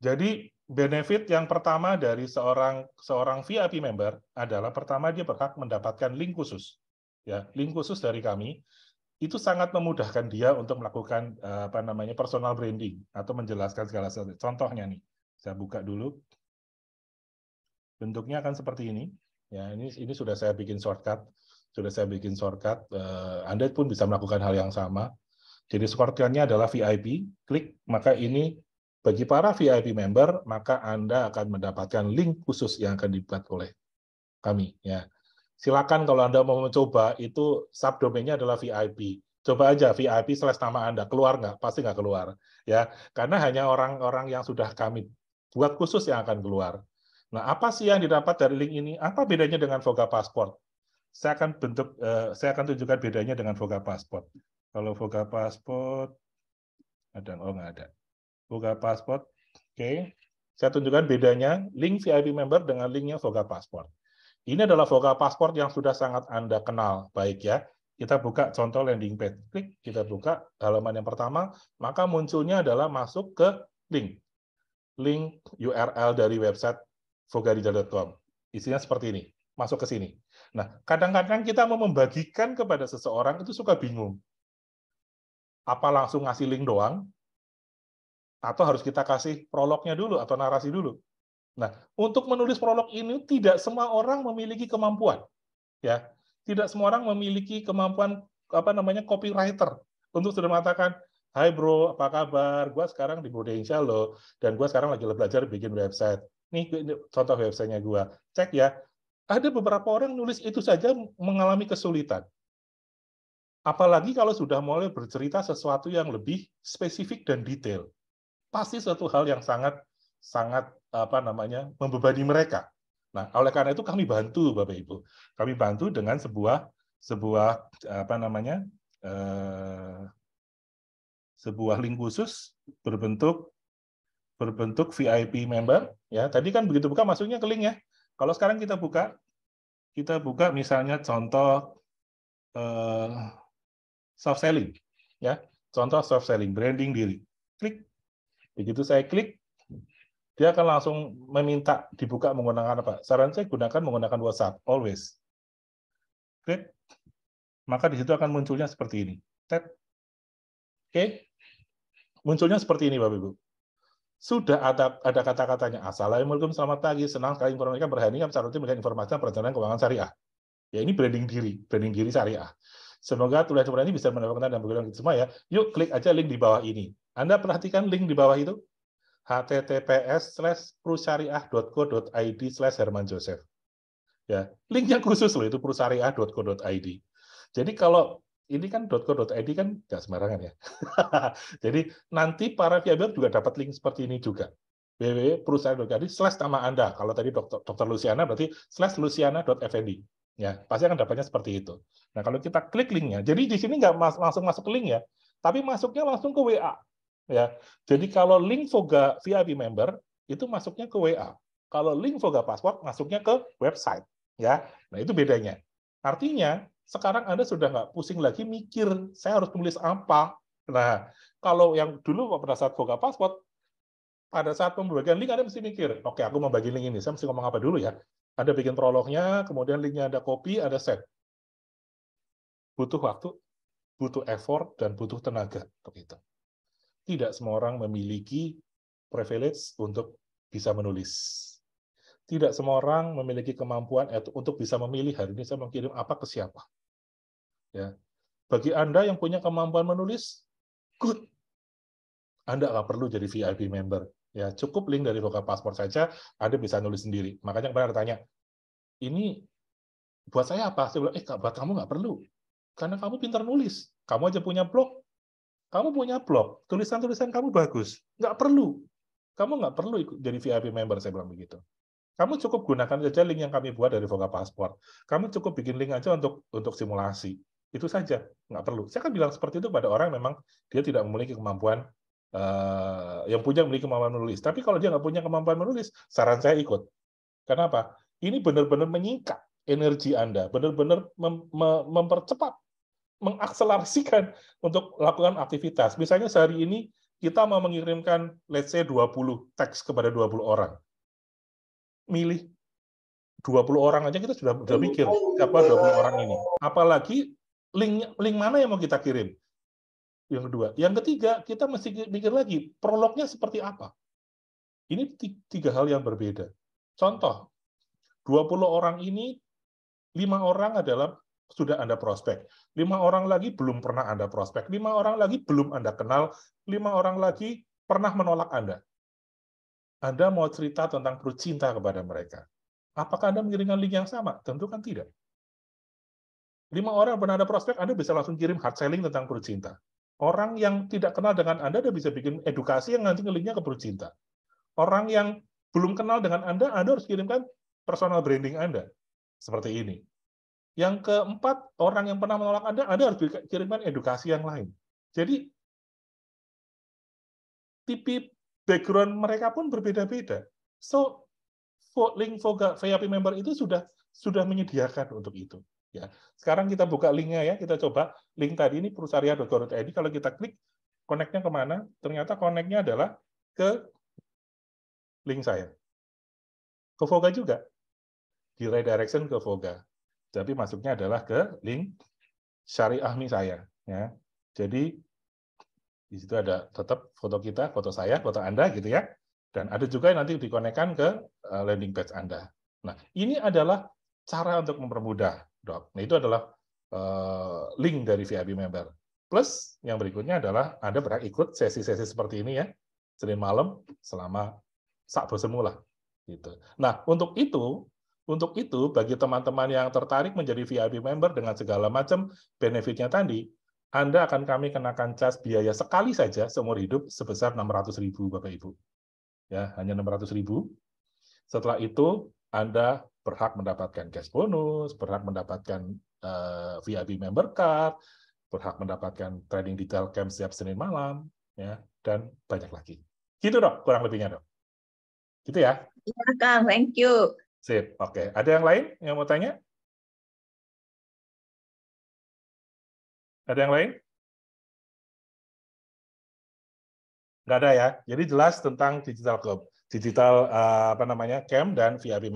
Jadi benefit yang pertama dari seorang seorang VIP member adalah pertama dia berhak mendapatkan link khusus. Ya, link khusus dari kami itu sangat memudahkan dia untuk melakukan eh, apa namanya personal branding atau menjelaskan segala sesuatu. Contohnya nih, saya buka dulu. Bentuknya akan seperti ini. Ya, ini ini sudah saya bikin shortcut, sudah saya bikin shortcut. Eh, Anda pun bisa melakukan hal yang sama. Jadi shortcutnya adalah VIP, klik maka ini bagi para VIP member, maka Anda akan mendapatkan link khusus yang akan dibuat oleh kami. Ya. Silakan kalau Anda mau mencoba, itu subdomainnya adalah VIP. Coba aja VIP slash nama Anda, keluar nggak? Pasti nggak keluar. ya Karena hanya orang-orang yang sudah kami buat khusus yang akan keluar. Nah, apa sih yang didapat dari link ini? Apa bedanya dengan Voga Passport? Saya akan bentuk, eh, saya akan tunjukkan bedanya dengan Voga Passport. Kalau Voga Passport, ada, oh nggak ada. Voga Passport. Oke. Okay. Saya tunjukkan bedanya link VIP member dengan linknya Voga Passport. Ini adalah Voga Passport yang sudah sangat Anda kenal baik ya. Kita buka contoh landing page. Klik, kita buka halaman yang pertama, maka munculnya adalah masuk ke link. Link URL dari website vogarida.com. Isinya seperti ini. Masuk ke sini. Nah, kadang-kadang kita mau membagikan kepada seseorang itu suka bingung. Apa langsung ngasih link doang atau harus kita kasih prolognya dulu atau narasi dulu. Nah, untuk menulis prolog ini tidak semua orang memiliki kemampuan, ya. Tidak semua orang memiliki kemampuan apa namanya copywriter untuk sudah mengatakan, Hai bro, apa kabar? Gua sekarang di Indonesia loh, dan gua sekarang lagi belajar bikin website. Nih contoh websitenya gua. Cek ya. Ada beberapa orang nulis itu saja mengalami kesulitan. Apalagi kalau sudah mulai bercerita sesuatu yang lebih spesifik dan detail pasti suatu hal yang sangat sangat apa namanya membebani mereka. Nah, oleh karena itu kami bantu Bapak Ibu. Kami bantu dengan sebuah sebuah apa namanya? Eh, sebuah link khusus berbentuk berbentuk VIP member ya. Tadi kan begitu buka masuknya ke link ya. Kalau sekarang kita buka kita buka misalnya contoh eh, soft selling ya. Contoh soft selling branding diri. Klik Begitu saya klik, dia akan langsung meminta dibuka menggunakan apa? Saran saya gunakan menggunakan WhatsApp, always. Klik, maka di situ akan munculnya seperti ini. Oke. Okay. Munculnya seperti ini, Bapak Ibu. Sudah ada ada kata-katanya. Assalamualaikum, selamat pagi, senang sekali informasikan berhari ini kami seharusnya memberikan informasi tentang perencanaan keuangan syariah. Ya, ini branding diri, branding diri syariah. Semoga tulisan tulen ini bisa mendapatkan dan berguna kita semua ya. Yuk klik aja link di bawah ini. Anda perhatikan link di bawah itu? https prusyariah.co.id slash Ya, linknya khusus loh itu prusyariah.co.id. Jadi kalau ini kan .co.id kan nggak sembarangan ya. Jadi nanti para pihak juga dapat link seperti ini juga. www.perusahaan.id slash nama Anda. Kalau tadi dokter, dokter Luciana berarti slash luciana.fnd ya pasti akan dapatnya seperti itu. Nah kalau kita klik linknya, jadi di sini nggak mas langsung masuk ke link ya, tapi masuknya langsung ke WA ya. Jadi kalau link Voga VIP member itu masuknya ke WA, kalau link Voga password masuknya ke website ya. Nah itu bedanya. Artinya sekarang Anda sudah nggak pusing lagi mikir saya harus tulis apa. Nah kalau yang dulu pada saat Voga password pada saat pembagian link Anda mesti mikir, oke okay, aku mau bagi link ini, saya mesti ngomong apa dulu ya. Anda bikin prolognya, kemudian linknya ada copy, ada set. Butuh waktu, butuh effort, dan butuh tenaga untuk itu. Tidak semua orang memiliki privilege untuk bisa menulis. Tidak semua orang memiliki kemampuan untuk bisa memilih hari ini saya mau kirim apa ke siapa. Ya. Bagi Anda yang punya kemampuan menulis, good. Anda nggak perlu jadi VIP member. Ya, cukup link dari Voka Passport saja, Anda bisa nulis sendiri. Makanya kemarin tanya, ini buat saya apa? Saya bilang, eh buat kamu nggak perlu. Karena kamu pintar nulis. Kamu aja punya blog. Kamu punya blog. Tulisan-tulisan kamu bagus. Nggak perlu. Kamu nggak perlu ikut jadi VIP member, saya bilang begitu. Kamu cukup gunakan saja link yang kami buat dari Voka Passport. Kamu cukup bikin link aja untuk untuk simulasi itu saja nggak perlu saya kan bilang seperti itu pada orang memang dia tidak memiliki kemampuan Eh, yang punya memiliki kemampuan menulis. Tapi kalau dia nggak punya kemampuan menulis, saran saya ikut. Kenapa? Ini benar-benar menyingkat energi Anda, benar-benar mem mem mempercepat, mengakselerasikan untuk melakukan aktivitas. Misalnya sehari ini kita mau mengirimkan let's say 20 teks kepada 20 orang. Milih 20 orang aja kita sudah sudah mikir siapa 20 orang ini. Apalagi link link mana yang mau kita kirim? Yang kedua. Yang ketiga, kita mesti mikir lagi, prolognya seperti apa? Ini tiga hal yang berbeda. Contoh, 20 orang ini, lima orang adalah sudah Anda prospek. Lima orang lagi belum pernah Anda prospek. Lima orang lagi belum Anda kenal. Lima orang lagi pernah menolak Anda. Anda mau cerita tentang perut cinta kepada mereka. Apakah Anda mengirimkan link yang sama? Tentu kan tidak. Lima orang pernah ada prospek, Anda bisa langsung kirim hard selling tentang perut cinta. Orang yang tidak kenal dengan Anda, Anda bisa bikin edukasi yang nanti ngelinknya ke cinta. Orang yang belum kenal dengan Anda, Anda harus kirimkan personal branding Anda. Seperti ini. Yang keempat, orang yang pernah menolak Anda, Anda harus kirimkan edukasi yang lain. Jadi, tipe background mereka pun berbeda-beda. So, link VIP member itu sudah sudah menyediakan untuk itu. Ya. Sekarang kita buka linknya ya, kita coba link tadi ini perusaria.go.id. Kalau kita klik, connect-nya kemana? Ternyata connect-nya adalah ke link saya. Ke Voga juga. Di redirection ke Voga. Tapi masuknya adalah ke link syariahmi saya. Ya. Jadi di situ ada tetap foto kita, foto saya, foto Anda gitu ya. Dan ada juga yang nanti dikonekkan ke eh, landing page Anda. Nah, ini adalah cara untuk mempermudah. Nah, itu adalah uh, link dari VIP member. Plus yang berikutnya adalah Anda berhak ikut sesi-sesi seperti ini ya, Senin malam selama sak bosenmu Gitu. Nah, untuk itu untuk itu, bagi teman-teman yang tertarik menjadi VIP member dengan segala macam benefitnya tadi, Anda akan kami kenakan cas biaya sekali saja seumur hidup sebesar 600.000 Bapak Ibu. Ya, hanya 600.000. Setelah itu Anda berhak mendapatkan cash bonus, berhak mendapatkan uh, eh, VIP member card, berhak mendapatkan trading detail camp setiap Senin malam, ya, dan banyak lagi. Gitu dong, kurang lebihnya dong. Gitu ya? Iya Kang, thank you. Sip, oke. Okay. Ada yang lain yang mau tanya? Ada yang lain? Nggak ada ya. Jadi jelas tentang digital club, digital eh, apa namanya camp e dan VIP. member.